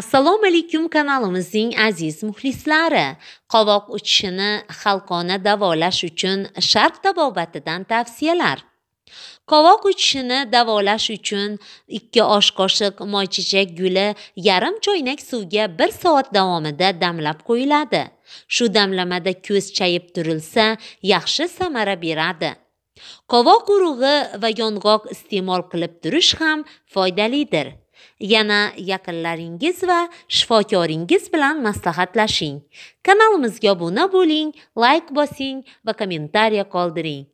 assalomu alaykum kanalimizning aziz muxlislari qovoq uchishini xalqona davolash uchun sharq tabobatidan tavsiyalar qovoq uchishini davolash uchun ikki osh qoshiq moychechak guli yarim choynak suvga bir soat davomida damlab qo'yiladi shu damlamada ko'z chayib turilsa yaxshi samara beradi qovoq urug'i va yong'oq iste'mol qilib turish ham foydalidir Yana yaqinlaringiz va shifokoringiz bilan maslahatlashing. Kanalimizga obuna bo'ling, like bosing va kommentariya qoldiring.